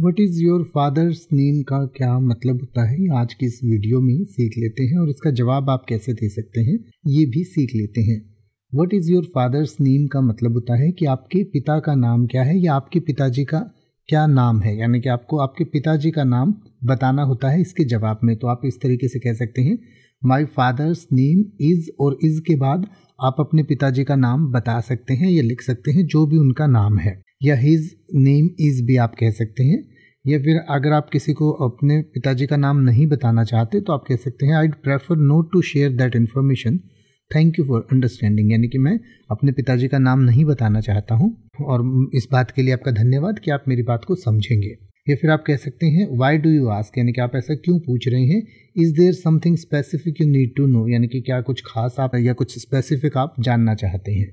what is your father's name का क्या मतलब होता है आज की इस वीडियो में सीख लेते हैं और इसका जवाब आप कैसे दे सकते हैं ये भी सीख लेते हैं what is your father's name का मतलब होता है कि आपके पिता का नाम क्या है या आपके पिताजी का क्या नाम है यानी कि आपको आपके पिताजी का नाम बताना होता है इसके जवाब में तो आप इस तरीके से कह सकते हैं माई फादर्स नेम इज़ और इज़ के बाद आप अपने पिताजी का नाम बता सकते हैं या लिख सकते हैं जो भी उनका नाम है या हिज नेम इज़ भी आप कह सकते हैं या फिर अगर आप किसी को अपने पिताजी का नाम नहीं बताना चाहते तो आप कह सकते हैं I prefer not to share that information thank you for understanding यानी कि मैं अपने पिताजी का नाम नहीं बताना चाहता हूँ और इस बात के लिए आपका धन्यवाद कि आप मेरी बात को समझेंगे या फिर आप कह सकते हैं वाई डू यू आस्क यानी कि आप ऐसा क्यों पूछ रहे हैं is there something specific you need to know यानी कि क्या कुछ खास आप या कुछ स्पेसिफिक आप जानना चाहते हैं